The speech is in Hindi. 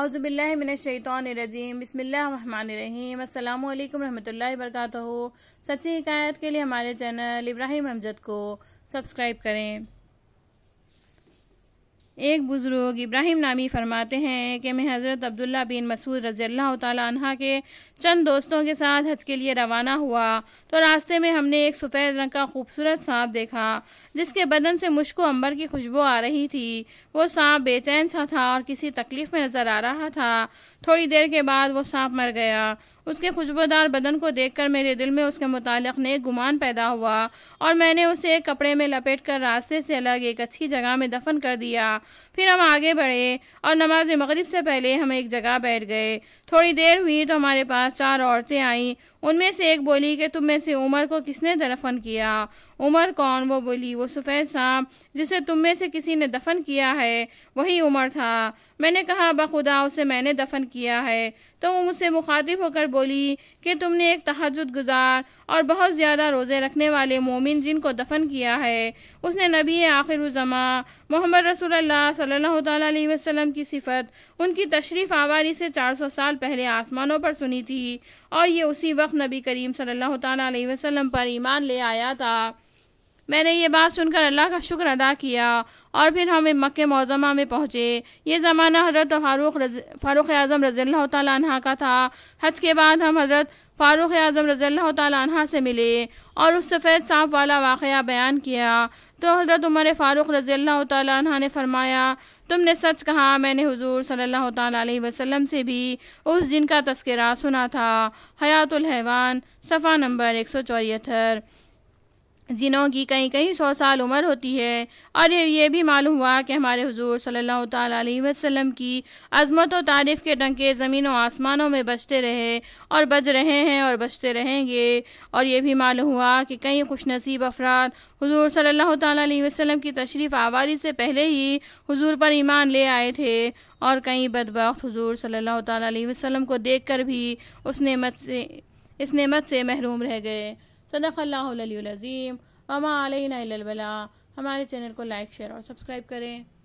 अवज़बिल्लिमिनशैतरजीम बसमीम अल्लाम वरहमल वर्क सच्ची हकायत के लिए हमारे चैनल इब्राहिम अमजद को सब्सक्राइब करें एक बुज़ुर्ग इब्राहिम नामी फरमाते हैं कि मैं हज़रत अब्दुल्ला बिन मसूद रज़ी तहा तह के चंद दोस्तों के साथ हज के लिए रवाना हुआ तो रास्ते में हमने एक सफ़ेद रंग का खूबसूरत सांप देखा जिसके बदन से मुश्को अंबर की खुशबू आ रही थी वो सांप बेचैन सा था और किसी तकलीफ़ में नज़र आ रहा था थोड़ी देर के बाद वो सांप मर गया उसके खुशबूदार बदन को देखकर मेरे दिल में उसके मुतालिक नेक गुमान पैदा हुआ और मैंने उसे एक कपड़े में लपेट कर रास्ते से अलग एक अच्छी जगह में दफन कर दिया फिर हम आगे बढ़े और नमाज मगरिब से पहले हम एक जगह बैठ गए थोड़ी देर हुई तो हमारे पास चार औरतें आईं उनमें से एक बोली कि तुम में से उमर को किसने दफन किया उमर कौन वो बोली वो सफ़ेद साहब जिसे तुम में से किसी ने दफन किया है वही उमर था मैंने कहा बखुदा उसे मैंने दफन किया है तो वो मुझसे मुखातिब होकर बोली कि तुमने एक तहजद गुजार और बहुत ज़्यादा रोज़े रखने वाले मोमिन जिनको दफन किया है उसने नबी आखिर मोहम्मद रसूल सल्लल्लाहु की सिफत उनकी तशरीफ़ आवारी से चार सौ साल पहले आसमानों पर सुनी थी और ये उसी वक्त नबी करीम सल्ला अलैहि पर ईमान ले आया था मैंने ये बात सुनकर अल्लाह का शुक्र अदा किया और फिर हम मक् मौजमा में पहुँचे ये ज़माना हज़रत फ़ारूक फ़ारूक आज़म रज़ील तह का था हज के बाद हम हज़रत फ़ारूक आज़म रज़ील तह से मिले और उस सफ़ेद सांप वाला वाक़ बयान किया तो हज़रत उमर फ़ारूक रज़ील तह ने फरमाया तुमने सच कहा मैंने हुजूर सल्लल्लाहु अलैहि वसल्लम से भी उस दिन का तस्करा सुना था हयातुल हैवान सफ़ा नंबर एक सौ चौहत्तर जिनों की कहीं कहीं सौ साल उम्र होती है और ये भी मालूम हुआ कि हमारे हुजूर सल्लल्लाहु अलैहि वसल्लम की अजमत व तारीफ़ के डंके ज़मीन व आसमानों में बजते रहे और बज रहे हैं और बजते रहेंगे और ये भी मालूम हुआ कि कई खुश नसीब अफराद हजूर सल्ला अलैहि की तशरीफ़ आवारी से पहले ही हजूर पर ईमान ले आए थे और कई बदबख्त हजूर सल्ला अलैहि को को कर भी उस नमत से इस नमत से महरूम रह गए सदक़ल्लाज़ीम वमा आलिन हमारे चैनल को लाइक शेयर और सब्सक्राइब करें